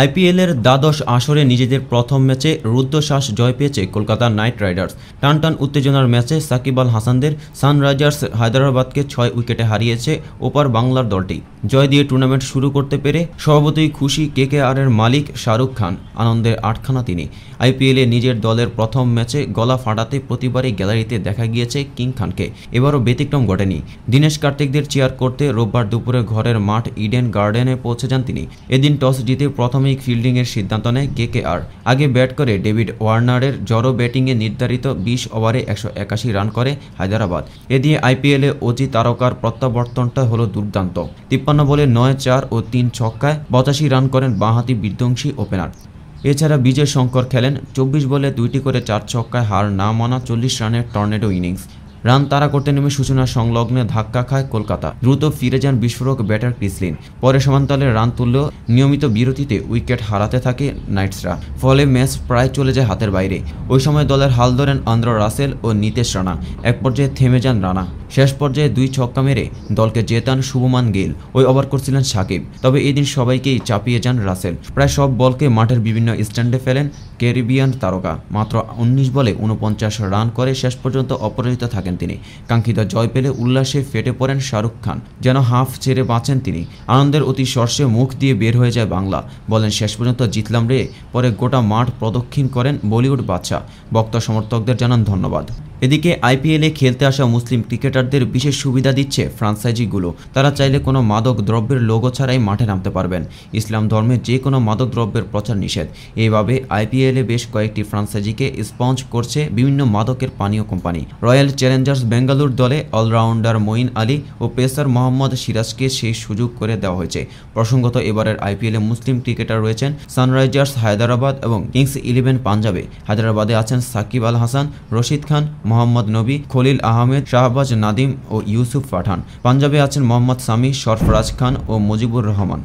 আইপিএলের দ্বাদশ আসরে নিজেদের প্রথম ম্যাচে রুদ্ধশ্বাস জয় পেয়েছে কলকাতা নাইট রাইডার্স টানটান উত্তেজনার ম্যাচে সাকিব আল হাসানদের সানরাইজার্স হায়দরাবাদকে ছয় উইকেটে হারিয়েছে ওপার বাংলার দলটি জয় দিয়ে টুর্নামেন্ট শুরু করতে পেরে সভাপতি খুশি কেকেআর এর মালিক শাহরুখ খান আনন্দের আটখানা তিনি আইপিএলে নিজের দলের প্রথম ম্যাচে গলা ফাটাতে প্রতিবারই গ্যালারিতে দেখা গিয়েছে কিং খানকে এবারও ব্যতিক্রম ঘটেনি দীনেশ কার্তিকদের চেয়ার করতে রোববার দুপুরে ঘরের মাঠ ইডেন গার্ডেনে পৌঁছে যান তিনি এদিন টস জিতে প্রথমেই ফিল্ডিংয়ের সিদ্ধান্ত নেয় কেকেআর আগে ব্যাট করে ডেভিড ওয়ার্নারের জড়ো ব্যাটিংয়ে নির্ধারিত বিশ ওভারে একশো রান করে হায়দ্রাবাদ এ দিয়ে আইপিএলে অজি তারকার প্রত্যাবর্তনটা হলো দুর্দান্ত তিপ্পান্ন চুয়ান্ন বলে নয় চার ও তিন ছক্কায় পঁচাশি রান করেন বাঁহাতি বিধ্বংসী ওপেনার এছাড়া বিজয় শঙ্কর খেলেন চব্বিশ বলে দুইটি করে চার ছক্কায় হার না মানা চল্লিশ রানের টর্নেডো ইনিংস রান তাড়া করতে নেমে সূচনা সংলগ্নে ধাক্কা খায় কলকাতা দ্রুত ফিরে যান বিস্ফোরক ব্যাটার ক্রিসলিন পরে সমান্তালে রান তুললেও নিয়মিত বিরতিতে উইকেট হারাতে থাকে নাইটসরা ফলে ম্যাচ প্রায় চলে যায় হাতের বাইরে ওই সময় দলের হাল ধরেন আন্দ্র রাসেল ও নিতেশ রানা এক পর্যায়ে থেমে যান রানা শেষ পর্যায়ে দুই ছক্কা মেরে দলকে জেতান শুভমান গিল ওই ওভার করছিলেন সাকিব তবে এদিন সবাইকেই চাপিয়ে যান রাসেল প্রায় সব বলকে মাঠের বিভিন্ন স্ট্যান্ডে ফেলেন ক্যারিবিয়ান তারকা মাত্র উনিশ বলে উনপঞ্চাশ রান করে শেষ পর্যন্ত অপরাজিত থাকেন তিনি কাঙ্ক্ষিত জয় পেলে উল্লাসে ফেটে পড়েন শাহরুখ খান যেন হাফ ছেড়ে বাঁচেন তিনি আনন্দের অতি সর্ষে মুখ দিয়ে বের হয়ে যায় বাংলা বলেন শেষ পর্যন্ত জিতলাম রে পরে গোটা মাঠ প্রদক্ষিণ করেন বলিউড বাদশাহ বক্তা সমর্থকদের জানান ধন্যবাদ এদিকে আইপিএলে খেলতে আসা মুসলিম ক্রিকেটারদের বিশেষ সুবিধা দিচ্ছে ফ্রাঞ্চাইজিগুলো তারা চাইলে কোনো মাদক দ্রব্যের লোগো ছাড়াই মাঠে নামতে পারবেন ইসলাম ধর্মে যে কোনো মাদক দ্রব্যের প্রচার নিষেধ এইভাবে আইপিএলে বেশ কয়েকটি ফ্রাঞ্চাইজিকে স্পঞ্জ করছে বিভিন্ন মাদকের পানীয় কোম্পানি রয়্যাল চ্যালেঞ্জার্স বেঙ্গালুর দলে অলরাউন্ডার মঈন আলী ও পেসার মোহাম্মদ সিরাজকে সেই সুযোগ করে দেওয়া হয়েছে প্রসঙ্গত এবারের আইপিএলে মুসলিম ক্রিকেটার রয়েছেন সানরাইজার্স হায়দ্রাবাদ এবং কিংস ইলেভেন পাঞ্জাবে হায়দ্রাবাদে আছেন সাকিব আল হাসান রশিদ খান মোহাম্মদ নবী খলিল আহমেদ শাহবাজ নাদিম ও ইউসুফ পাঠান পাঞ্জাবে আছেন মোহাম্মদ সামি সরফরাজ খান ও মুজিবুর রহমান